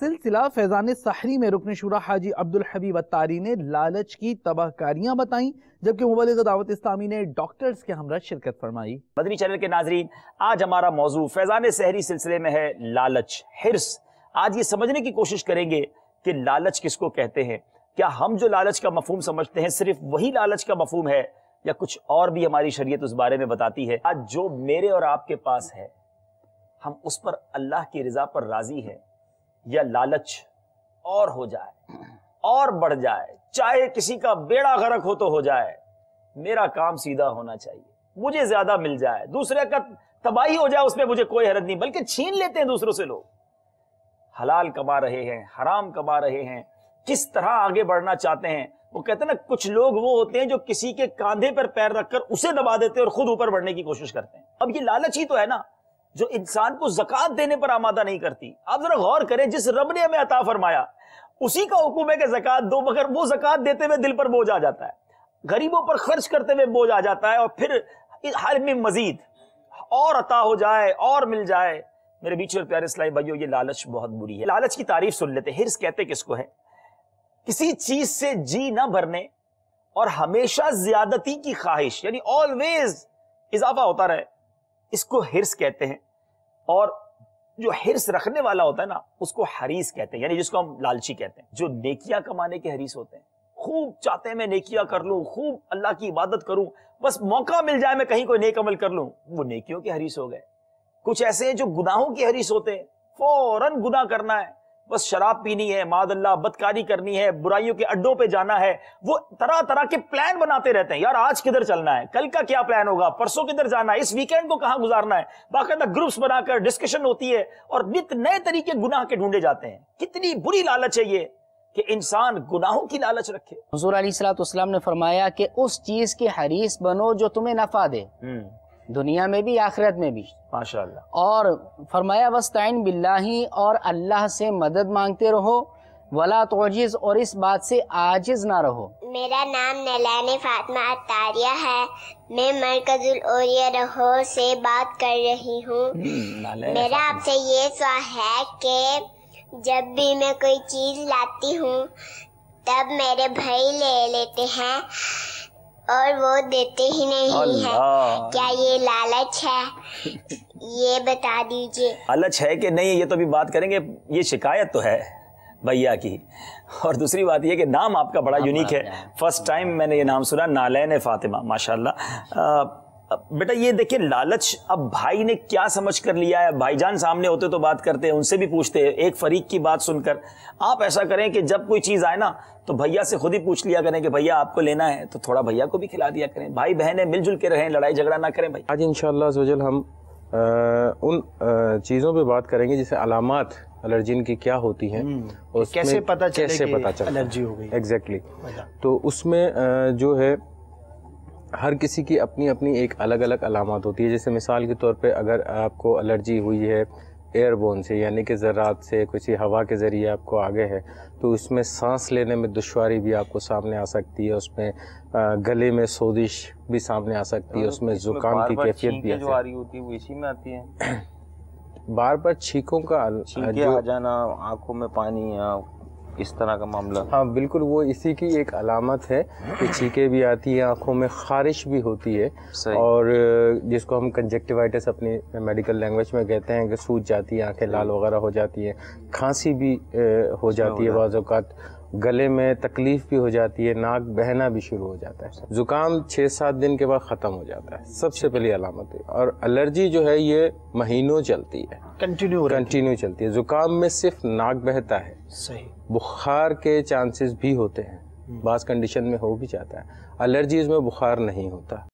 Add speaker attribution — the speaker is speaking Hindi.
Speaker 1: सिलसिला फैजान सहरी में रुकन शुरा हाजी अब्दुल हबीब अतारी ने लालच की तबाहकारियाँ बताई जबकि मुबलिक दावत इस्लामी ने डॉक्टर्स के हमरा शिरकत फरमाई मदनी चैनल के नाजरीन आज हमारा मौजू फैजान सहरी सिलसिले में है लालच हिरस आज ये समझने की कोशिश करेंगे कि लालच किसको कहते हैं क्या हम जो लालच का मफहम समझते हैं सिर्फ वही लालच का मफहम है या कुछ और भी हमारी शरीय उस बारे में बताती है आज जो मेरे और आपके पास है हम उस पर अल्लाह की रजा पर राजी हैं या लालच और हो जाए और बढ़ जाए चाहे किसी का बेड़ा गरक हो तो हो जाए मेरा काम सीधा होना चाहिए मुझे ज्यादा मिल जाए दूसरे का तबाही हो जाए उसमें मुझे कोई हरत नहीं बल्कि छीन लेते हैं दूसरों से लोग हलाल कमा रहे हैं हराम कमा रहे हैं किस तरह आगे बढ़ना चाहते हैं वो कहते हैं ना कुछ लोग वो होते हैं जो किसी के कांधे पर पैर रखकर उसे दबा देते हैं और खुद ऊपर बढ़ने की कोशिश करते हैं अब ये लालच ही तो है ना जो इंसान को जक़ात देने पर आमादा नहीं करती आप जरा गौर करें जिस रब ने हमें अता फरमाया उसी का हुक्म है कि जक़ात दो मगर वो जक़ात देते हुए दिल पर बोझ आ जाता है गरीबों पर खर्च करते हुए बोझ आ जाता है और फिर हर में मजीद और अता हो जाए और मिल जाए मेरे बीच और प्यारे इस्लाई भाइयों ये लालच बहुत बुरी है लालच की तारीफ सुन लेते हिर्स कहते किसको है किसी चीज से जी ना भरने और हमेशा ज्यादती की ख्वाहिश यानी ऑलवेज इजाफा होता रहे इसको हिर्स कहते हैं और जो हिर्स रखने वाला होता है ना उसको हरीस कहते हैं यानी जिसको हम लालची कहते हैं जो नेकिया कमाने के हरीस होते हैं खूब चाहते हैं मैं नेकिया कर लूं खूब अल्लाह की इबादत करूं बस मौका मिल जाए मैं कहीं कोई नेक अमल कर लूं वो नेकियों के हरीस हो गए कुछ ऐसे हैं जो गुनाहों के हरीस होते हैं फौरन गुना करना है बस शराब पीनी है अल्लाह बदकारी करनी है बुराइयों के अड्डों पे जाना है वो तरह तरह के प्लान बनाते रहते हैं यार आज किधर चलना है कल का क्या प्लान होगा परसों किधर जाना है इस वीकेंड को कहां गुजारना है बाकायदा ग्रुप्स बनाकर डिस्कशन होती है और नित नए तरीके गुनाह के ढूंढे जाते हैं कितनी बुरी लालच है ये कि इंसान गुनाहों की लालच रखे हजूर सलाम ने फरमाया कि उस चीज की हरीस बनो जो तुम्हें नफा दे हम्म। दुनिया में भी आखिरत में भी माशा और फरमाया वस्ताइन बिल्लाही और अल्लाह से मदद मांगते रहो वला तोजिज़ और इस बात से आजिज़ ना रहो
Speaker 2: मेरा नाम नैलान फातमा अतारिया है मैं मरकजुल से बात कर रही हूँ हम्म, मेरा आपसे ये सवाल है कि जब भी मैं कोई चीज़ लाती हूँ तब मेरे भाई ले लेते हैं और वो देते ही नहीं है क्या ये लालच है ये बता दीजिए
Speaker 1: लालच है कि नहीं ये तो भी बात करेंगे ये शिकायत तो है भैया की और दूसरी बात यह कि नाम आपका बड़ा यूनिक है फर्स्ट टाइम मैंने ये नाम सुना नालैन फातिमा माशाल्लाह बेटा ये देखिए लालच अब भाई ने क्या समझ कर लिया है भाईजान सामने होते तो बात करते हैं उनसे भी पूछते हैं एक फरीक की बात सुनकर आप ऐसा करें कि जब कोई चीज़ आए ना तो भैया से खुद ही पूछ लिया करें कि भैया आपको लेना है तो थोड़ा भैया को भी खिला दिया करें भाई बहनें मिलजुल के रहें लड़ाई झगड़ा ना करें भाई
Speaker 2: आज इनशाला सोजल हम आ, उन चीज़ों पर बात करेंगे जिसे अलामत एलर्जी की क्या होती है हम्म, कैसे पता चले कैसे पता चले एलर्जी हो गई एग्जैक्टली अच्छा। तो उसमें जो है हर किसी की अपनी अपनी एक अलग अलग अलामत होती है जैसे मिसाल के तौर पे अगर आपको एलर्जी हुई है एयरबोन से यानी कि ज़रात से किसी हवा के ज़रिए आपको आगे है तो उसमें सांस लेने में दुशारी भी आपको सामने आ सकती है उसमें गले में सोजिश भी सामने आ सकती है उसमें ज़ुकाम की कैफियत भी जो आ रही होती है वो इसी में आती है बार बार छीकों का जो आ जाना आँखों में पानी इस तरह का मामला हाँ बिल्कुल वो इसी की एक अलामत है कि छीके भी आती है आँखों में खारिश भी होती है और जिसको हम कंजेक्टिवाइटिस अपनी मेडिकल लैंग्वेज में कहते हैं कि सूज जाती है आँखें लाल वगैरह हो जाती हैं खांसी भी हो जाती है बाज़ात गले में तकलीफ भी हो जाती है नाक बहना भी शुरू हो जाता है ज़ुकाम छः सात दिन के बाद ख़त्म हो जाता है सबसे पहली अलामत है और एलर्जी जो है ये महीनों चलती है कंटिन्यू कंटिन्यू चलती है ज़ुकाम में सिर्फ नाक बहता है सही बुखार के चांसेस भी होते हैं हम्म। बास कंडीशन में हो भी जाता है एलर्जीज़ में बुखार नहीं होता